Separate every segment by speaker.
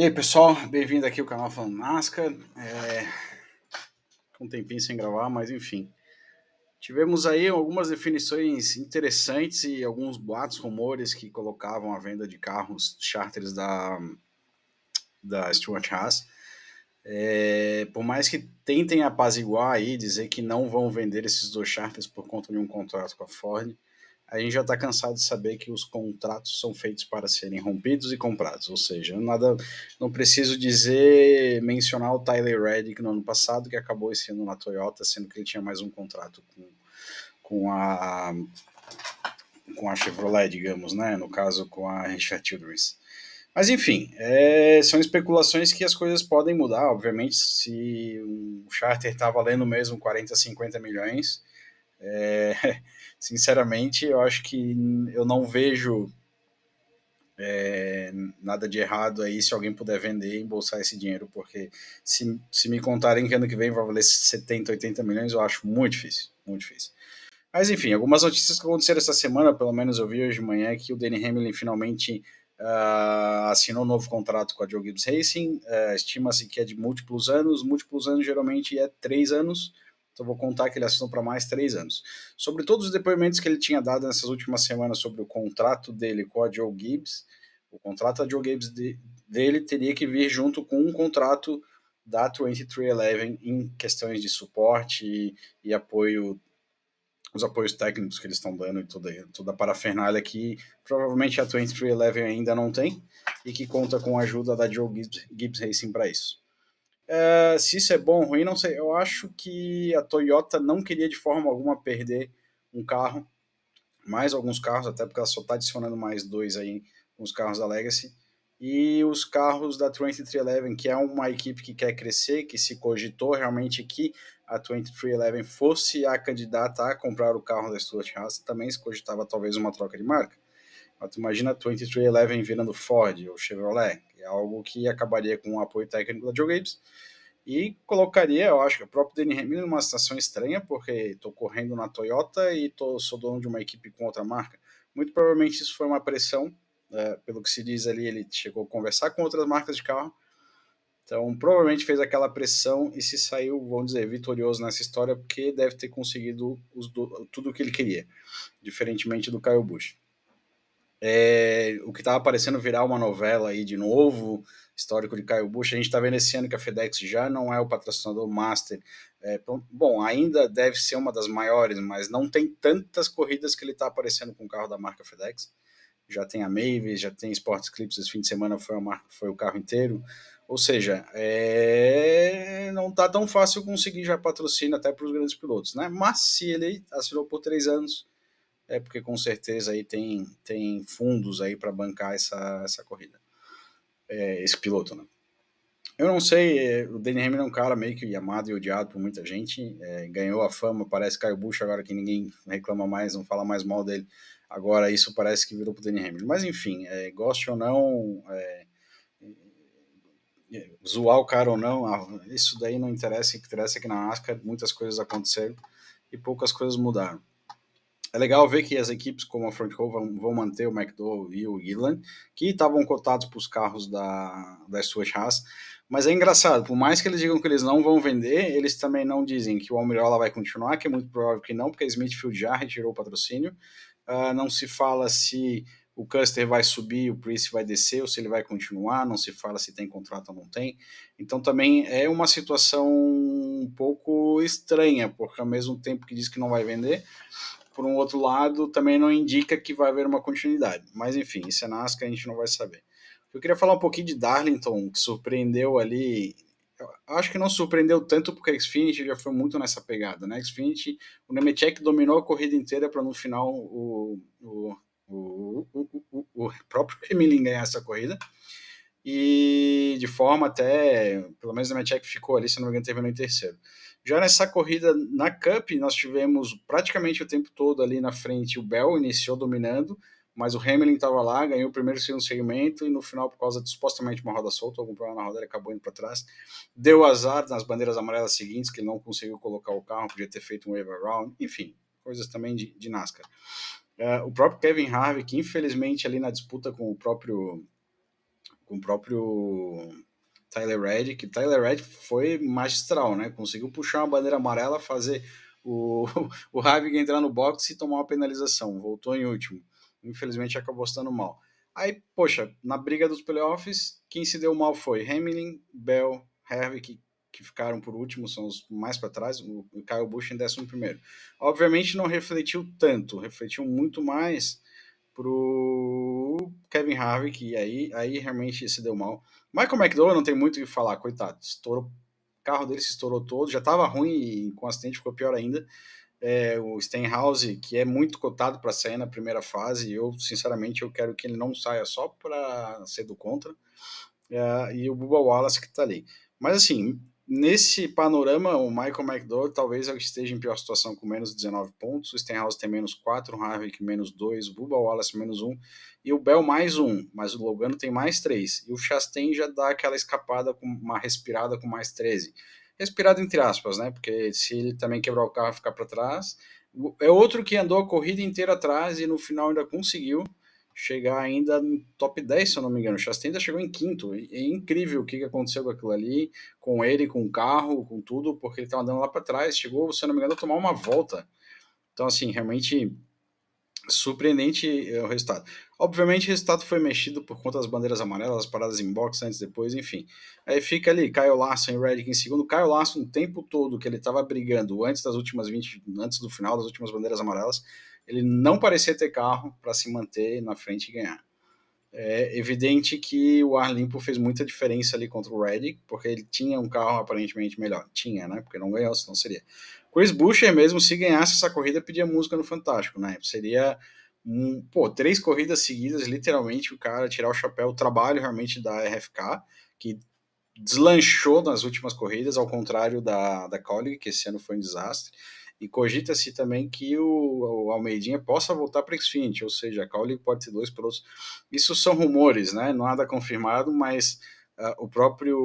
Speaker 1: E aí, pessoal, bem-vindo aqui ao canal Falando NASCAR. É... Um tempinho sem gravar, mas enfim. Tivemos aí algumas definições interessantes e alguns boatos, rumores que colocavam a venda de carros charters da, da Stuart Haas. É... por mais que tentem apaziguar aí, dizer que não vão vender esses dois charters por conta de um contrato com a Ford, a gente já está cansado de saber que os contratos são feitos para serem rompidos e comprados, ou seja, nada, não preciso dizer, mencionar o Tyler Reddick no ano passado, que acabou sendo na Toyota, sendo que ele tinha mais um contrato com, com a com a Chevrolet, digamos, né, no caso com a Richard Childress. Mas enfim, é, são especulações que as coisas podem mudar, obviamente, se o charter está valendo mesmo 40, 50 milhões, é, sinceramente, eu acho que eu não vejo é, nada de errado aí se alguém puder vender e embolsar esse dinheiro, porque se, se me contarem que ano que vem vai valer 70, 80 milhões, eu acho muito difícil, muito difícil. Mas enfim, algumas notícias que aconteceram essa semana, pelo menos eu vi hoje de manhã, é que o Danny Hamlin finalmente Uh, assinou um novo contrato com a Joe Gibbs Racing, uh, estima-se que é de múltiplos anos, múltiplos anos geralmente é três anos, então vou contar que ele assinou para mais três anos. Sobre todos os depoimentos que ele tinha dado nessas últimas semanas sobre o contrato dele com a Joe Gibbs, o contrato da Joe Gibbs de, dele teria que vir junto com um contrato da 2311 em questões de suporte e, e apoio, os apoios técnicos que eles estão dando e toda, toda a parafernália que provavelmente a 2311 ainda não tem e que conta com a ajuda da Joe Gibbs, Gibbs Racing para isso. Eh, se isso é bom ou ruim, não sei. Eu acho que a Toyota não queria de forma alguma perder um carro, mais alguns carros, até porque ela só está adicionando mais dois aí com os carros da Legacy. E os carros da 2311, que é uma equipe que quer crescer, que se cogitou realmente que a 2311 fosse a candidata a comprar o carro da Stuart Haas, também se cogitava talvez uma troca de marca. Mas ah, tu imagina 2311 virando Ford ou Chevrolet, que é algo que acabaria com o apoio técnico da Joe Gibbs e colocaria, eu acho, o próprio Danny Hamlin numa situação estranha, porque estou correndo na Toyota e tô, sou dono de uma equipe com outra marca. Muito provavelmente isso foi uma pressão, é, pelo que se diz ali, ele chegou a conversar com outras marcas de carro, então provavelmente fez aquela pressão e se saiu, vamos dizer, vitorioso nessa história, porque deve ter conseguido os do, tudo o que ele queria, diferentemente do Kyle Busch. É, o que estava parecendo virar uma novela aí de novo, histórico de Caio Bush. A gente está vendo esse ano que a FedEx já não é o patrocinador master. É, bom, ainda deve ser uma das maiores, mas não tem tantas corridas que ele está aparecendo com o carro da marca FedEx. Já tem a Mavis, já tem Sports Clips, esse fim de semana foi, marca, foi o carro inteiro. Ou seja, é... não está tão fácil conseguir já patrocínio até para os grandes pilotos, né? Mas se ele assinou por três anos, é porque com certeza aí tem, tem fundos aí para bancar essa, essa corrida, é, esse piloto, né? Eu não sei, é, o Danny Hamilton é um cara meio que amado e odiado por muita gente, é, ganhou a fama, parece Caio bucho agora que ninguém reclama mais, não fala mais mal dele, agora isso parece que virou pro Danny Hamilton, mas enfim, é, goste ou não, é, é zoar o cara ou não, ah, isso daí não interessa, o que interessa é que na NASCAR muitas coisas aconteceram e poucas coisas mudaram é legal ver que as equipes como a Front Row vão, vão manter o McDowell e o Gillan, que estavam cotados para os carros da, suas Stuart Haas. Mas é engraçado, por mais que eles digam que eles não vão vender, eles também não dizem que o Almirola vai continuar, que é muito provável que não, porque a Smithfield já retirou o patrocínio. Uh, não se fala se o Custer vai subir, o Priest vai descer, ou se ele vai continuar, não se fala se tem contrato ou não tem. Então também é uma situação um pouco estranha, porque ao mesmo tempo que diz que não vai vender, por um outro lado, também não indica que vai haver uma continuidade. Mas enfim, isso é Nasca, a gente não vai saber. Eu queria falar um pouquinho de Darlington, que surpreendeu ali. Acho que não surpreendeu tanto porque a Xfinity já foi muito nessa pegada, né? A Xfinity, o Nemechek dominou a corrida inteira para no final o, o, o, o, o próprio Emilin ganhar essa corrida e de forma até, pelo menos a minha ficou ali, se não me engano, terminou em terceiro. Já nessa corrida na Cup, nós tivemos praticamente o tempo todo ali na frente. O Bell iniciou dominando, mas o Hamilton estava lá, ganhou o primeiro e segundo segmento, e no final, por causa de supostamente uma roda solta, algum problema na roda, ele acabou indo para trás. Deu azar nas bandeiras amarelas seguintes, que ele não conseguiu colocar o carro, podia ter feito um wave around, enfim, coisas também de, de NASCAR. Uh, o próprio Kevin Harvick, infelizmente, ali na disputa com o próprio. Com o próprio Tyler Reddick. Tyler Reddick foi magistral, né? Conseguiu puxar uma bandeira amarela, fazer o, o Havig entrar no box e tomar uma penalização. Voltou em último. Infelizmente acabou estando mal. Aí, poxa, na briga dos playoffs, quem se deu mal foi Hamilton, Bell, Hervik, que ficaram por último, são os mais para trás, o Kyle Busch em décimo primeiro. Obviamente não refletiu tanto, refletiu muito mais pro Kevin Harvick, e aí, aí realmente se deu mal. Michael McDowell não tem muito o que falar, coitado. Estourou, o carro dele se estourou todo, já estava ruim e com o acidente ficou pior ainda. É, o Stenhouse, que é muito cotado para sair na primeira fase, eu sinceramente eu quero que ele não saia só para ser do contra, é, e o Bubba Wallace que está ali. Mas assim, Nesse panorama, o Michael McDowell talvez é esteja em pior situação com menos 19 pontos, o Stenhouse tem menos 4, o Harvick menos 2, o Bubba Wallace menos 1 e o Bell mais 1, mas o Logano tem mais 3. E o Chastain já dá aquela escapada, com uma respirada com mais 13. Respirada entre aspas, né? Porque se ele também quebrar o carro e ficar para trás. É outro que andou a corrida inteira atrás e no final ainda conseguiu chegar ainda no top 10, se eu não me engano. O Chastain ainda chegou em quinto. É incrível o que aconteceu com aquilo ali, com ele, com o carro, com tudo, porque ele estava andando lá para trás. Chegou, se eu não me engano, a tomar uma volta. Então, assim, realmente surpreendente eh, o resultado. Obviamente, o resultado foi mexido por conta das bandeiras amarelas, as paradas em box antes, depois, enfim. Aí fica ali Kyle Larson em Redick em segundo. Kyle Larson no tempo todo que ele estava brigando antes das últimas 20, antes do final das últimas bandeiras amarelas, ele não parecia ter carro para se manter na frente e ganhar. É evidente que o ar limpo fez muita diferença ali contra o Reddick, porque ele tinha um carro aparentemente melhor. Tinha, né? Porque não ganhou, senão seria. Chris Buescher mesmo, se ganhasse essa corrida, pedia música no Fantástico, né? Seria, um, pô, três corridas seguidas, literalmente, o cara tirar o chapéu, o trabalho realmente da RFK, que deslanchou nas últimas corridas, ao contrário da, da Collier, que esse ano foi um desastre. E cogita-se também que o, o, Almeidinha possa voltar para Xfinity, ou seja, a Caule pode ter dois pilotos. Isso são rumores, né? Nada confirmado, mas uh, o próprio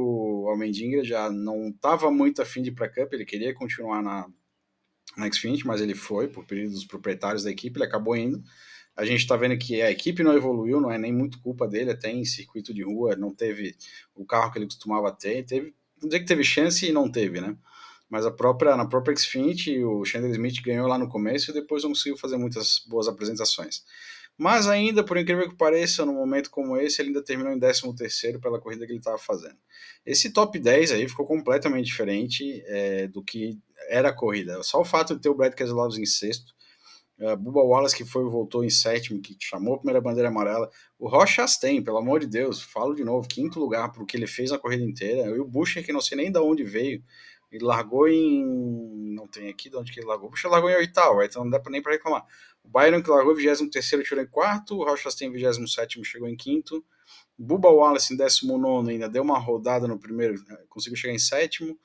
Speaker 1: Almeidinha já não estava muito afim de ir para a Cup, ele queria continuar na, na Xfinity, mas ele foi por período dos proprietários da equipe, ele acabou indo. A gente está vendo que a equipe não evoluiu, não é nem muito culpa dele, até em circuito de rua, não teve o carro que ele costumava ter, teve, não dizer que teve chance e não teve, né? mas a própria, na própria Xfinity, o Chandler Smith ganhou lá no começo e depois não conseguiu fazer muitas boas apresentações. Mas ainda, por incrível que pareça, num momento como esse, ele ainda terminou em 13º pela corrida que ele estava fazendo. Esse top 10 aí ficou completamente diferente é, do que era a corrida. Só o fato de ter o Brad Keselowski em sexto, a é, Bubba Wallace que foi e voltou em sétimo, que chamou a primeira bandeira amarela, o Rocha Chastain, pelo amor de Deus, falo de novo, quinto lugar para o que ele fez na corrida inteira, e o Bush que não sei nem de onde veio, ele largou em. Não tem aqui de onde que ele largou. Puxa, largou em oitavo, então não dá nem para reclamar. O Byron que largou em 23 tirou em quarto. O Rochester em 27 chegou em quinto. Bubba Wallace em 19 ainda deu uma rodada no primeiro, eh, conseguiu chegar em sétimo.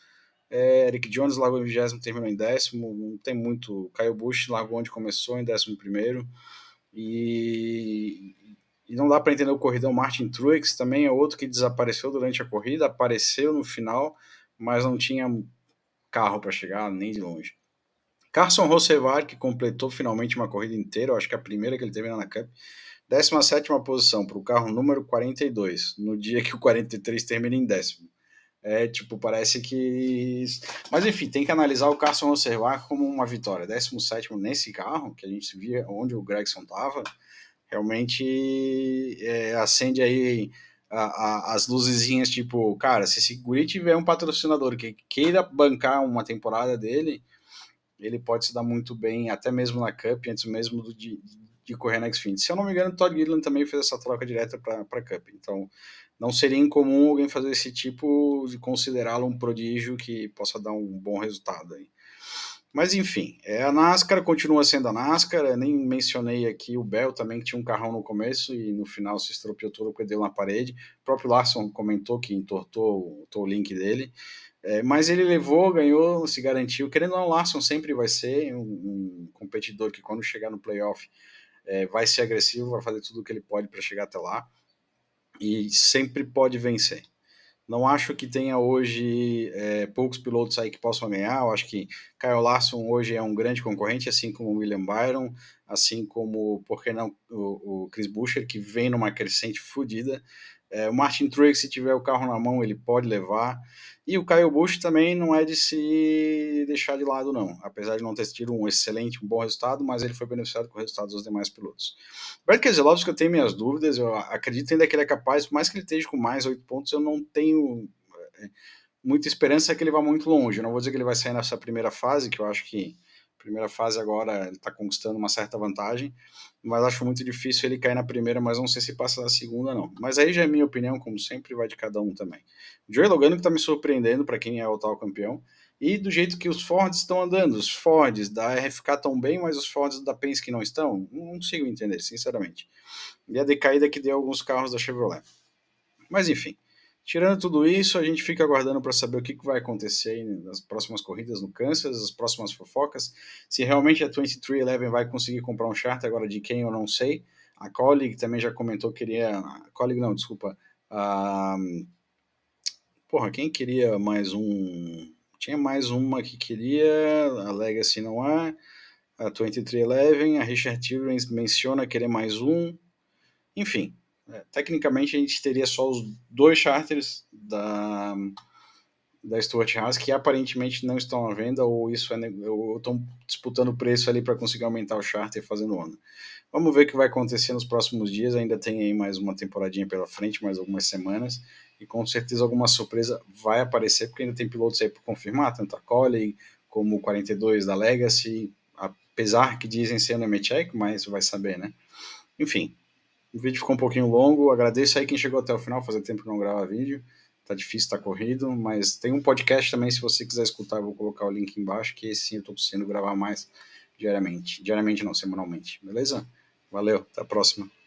Speaker 1: É, Eric Jones largou em 20 terminou em décimo. Não tem muito. Caio Bush largou onde começou, em décimo primeiro. E, e não dá para entender o corridão Martin Truex, também é outro que desapareceu durante a corrida, apareceu no final, mas não tinha carro para chegar, nem de longe. Carson Rosevar, que completou finalmente uma corrida inteira, eu acho que é a primeira que ele teve na Cup, 17 posição para o carro número 42, no dia que o 43 termina em décimo. É tipo, parece que. Mas enfim, tem que analisar o Carson Rosevar como uma vitória. 17 nesse carro, que a gente via onde o Gregson estava, realmente é, acende aí a, a, as luzezinhas, tipo, cara, se esse guri tiver um patrocinador que queira bancar uma temporada dele, ele pode se dar muito bem, até mesmo na Cup, antes mesmo do, de, de correr na Xfinity. Se eu não me engano, o Todd Gillan também fez essa troca direta para Cup. Então, não seria incomum alguém fazer esse tipo de considerá-lo um prodígio que possa dar um bom resultado aí. Mas enfim, é, a NASCAR continua sendo a NASCAR, eu nem mencionei aqui o Bell também, que tinha um carrão no começo e no final se estropiou todo porque deu na parede. O próprio Larson comentou que entortou, entortou o link dele. É, mas ele levou, ganhou, se garantiu. Querendo ou não, o Larson sempre vai ser um, um competidor que quando chegar no playoff é, vai ser agressivo, vai fazer tudo o que ele pode para chegar até lá e sempre pode vencer. Não acho que tenha hoje é, poucos pilotos aí que possam ganhar. Eu acho que Kyle Larson hoje é um grande concorrente, assim como o William Byron, assim como, por que não, o, o Chris Buescher, que vem numa crescente fodida. É, o Martin Truex, se tiver o carro na mão, ele pode levar. E o Kyle Busch também não é de se deixar de lado, não. Apesar de não ter tido um excelente, um bom resultado, mas ele foi beneficiado com o resultado dos demais pilotos. Brad Keselowski, eu tenho minhas dúvidas. Eu acredito ainda que ele é capaz, por mais que ele esteja com mais oito pontos, eu não tenho é, muita esperança que ele vá muito longe. Eu não vou dizer que ele vai sair nessa primeira fase, que eu acho que primeira fase agora ele está conquistando uma certa vantagem, mas acho muito difícil ele cair na primeira, mas não sei se passa na segunda não. Mas aí já é minha opinião, como sempre, vai de cada um também. Joey Logano que está me surpreendendo para quem é o tal campeão, e do jeito que os Fords estão andando, os Fords da RFK estão bem, mas os Fords da Penske não estão, não consigo entender, sinceramente. E a decaída que deu alguns carros da Chevrolet. Mas enfim, Tirando tudo isso, a gente fica aguardando para saber o que, que vai acontecer nas próximas corridas no Kansas, as próximas fofocas. Se realmente a 2311 vai conseguir comprar um charter agora de quem eu não sei. A Colleague também já comentou que queria. A Colleague não, desculpa. Porra, quem queria mais um. Tinha mais uma que queria, a Legacy não há. A 2311, a Richard Tyrens menciona querer mais um. Enfim, é, tecnicamente, a gente teria só os dois charters da, da Stuart Haas que aparentemente não estão à venda ou isso é, eu estão disputando preço ali para conseguir aumentar o charter fazendo onda. Vamos ver o que vai acontecer nos próximos dias. Ainda tem aí mais uma temporadinha pela frente, mais algumas semanas. E com certeza alguma surpresa vai aparecer, porque ainda tem pilotos aí para confirmar, tanto a Colley como o 42 da Legacy, apesar que dizem ser no Mechek, mas vai saber, né? Enfim, o vídeo ficou um pouquinho longo. Agradeço aí quem chegou até o final. fazer tempo que não grava vídeo. Tá difícil, tá corrido. Mas tem um podcast também, se você quiser escutar, eu vou colocar o link embaixo, que esse sim eu tô conseguindo gravar mais diariamente. Diariamente não, semanalmente. Beleza? Valeu, até a próxima.